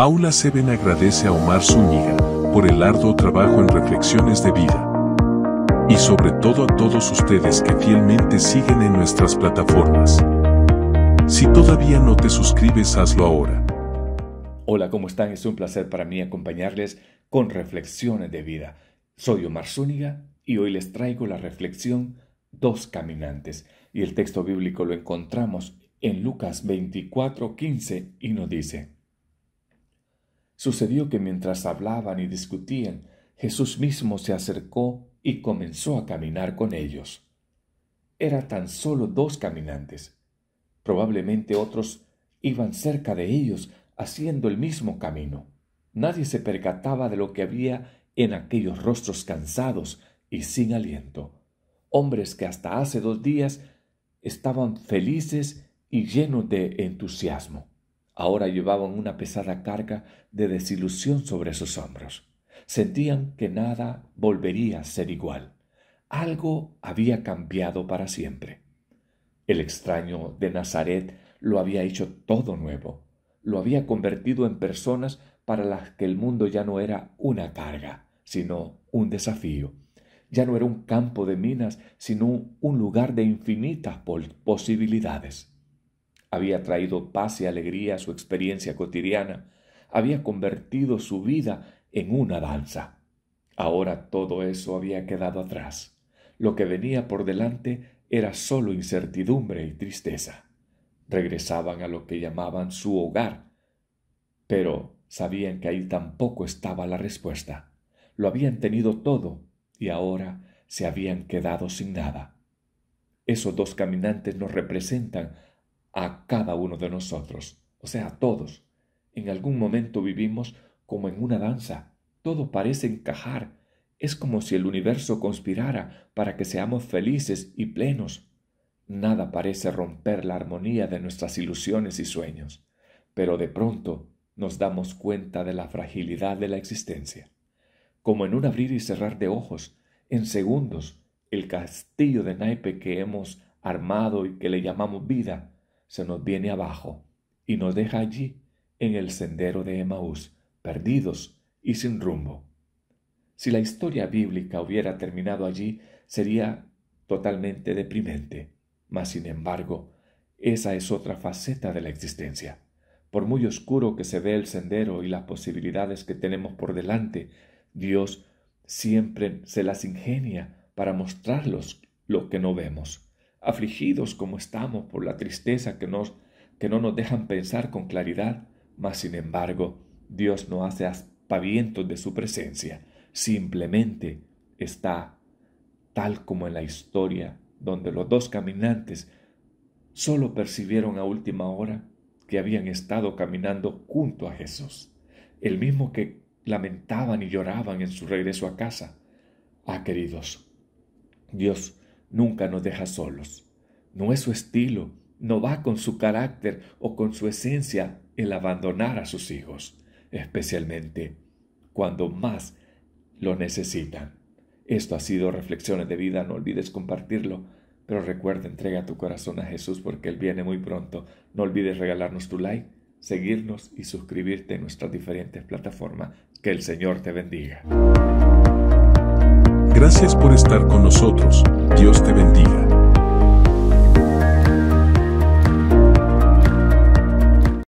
Aula Seven agradece a Omar Zúñiga por el arduo trabajo en reflexiones de vida. Y sobre todo a todos ustedes que fielmente siguen en nuestras plataformas. Si todavía no te suscribes, hazlo ahora. Hola, ¿cómo están? Es un placer para mí acompañarles con reflexiones de vida. Soy Omar Zúñiga y hoy les traigo la reflexión Dos Caminantes. Y el texto bíblico lo encontramos en Lucas 24, y nos dice. Sucedió que mientras hablaban y discutían, Jesús mismo se acercó y comenzó a caminar con ellos. Era tan solo dos caminantes. Probablemente otros iban cerca de ellos haciendo el mismo camino. Nadie se percataba de lo que había en aquellos rostros cansados y sin aliento, hombres que hasta hace dos días estaban felices y llenos de entusiasmo. Ahora llevaban una pesada carga de desilusión sobre sus hombros. Sentían que nada volvería a ser igual. Algo había cambiado para siempre. El extraño de Nazaret lo había hecho todo nuevo. Lo había convertido en personas para las que el mundo ya no era una carga, sino un desafío. Ya no era un campo de minas, sino un lugar de infinitas posibilidades. Había traído paz y alegría a su experiencia cotidiana, había convertido su vida en una danza. Ahora todo eso había quedado atrás. Lo que venía por delante era solo incertidumbre y tristeza. Regresaban a lo que llamaban su hogar, pero sabían que ahí tampoco estaba la respuesta. Lo habían tenido todo y ahora se habían quedado sin nada. Esos dos caminantes nos representan a cada uno de nosotros, o sea, a todos. En algún momento vivimos como en una danza, todo parece encajar, es como si el universo conspirara para que seamos felices y plenos. Nada parece romper la armonía de nuestras ilusiones y sueños, pero de pronto nos damos cuenta de la fragilidad de la existencia. Como en un abrir y cerrar de ojos, en segundos, el castillo de naipe que hemos armado y que le llamamos vida se nos viene abajo y nos deja allí en el sendero de Emaús, perdidos y sin rumbo. Si la historia bíblica hubiera terminado allí, sería totalmente deprimente. Mas, sin embargo, esa es otra faceta de la existencia. Por muy oscuro que se ve el sendero y las posibilidades que tenemos por delante, Dios siempre se las ingenia para mostrarlos lo que no vemos afligidos como estamos por la tristeza que, nos, que no nos dejan pensar con claridad, mas sin embargo Dios no hace aspavientos de su presencia, simplemente está tal como en la historia donde los dos caminantes solo percibieron a última hora que habían estado caminando junto a Jesús, el mismo que lamentaban y lloraban en su regreso a casa. Ah, queridos, Dios nunca nos deja solos. No es su estilo, no va con su carácter o con su esencia el abandonar a sus hijos, especialmente cuando más lo necesitan. Esto ha sido Reflexiones de Vida, no olvides compartirlo, pero recuerda, entrega tu corazón a Jesús porque Él viene muy pronto. No olvides regalarnos tu like, seguirnos y suscribirte en nuestras diferentes plataformas. Que el Señor te bendiga. Gracias por estar con nosotros. Dios te bendiga.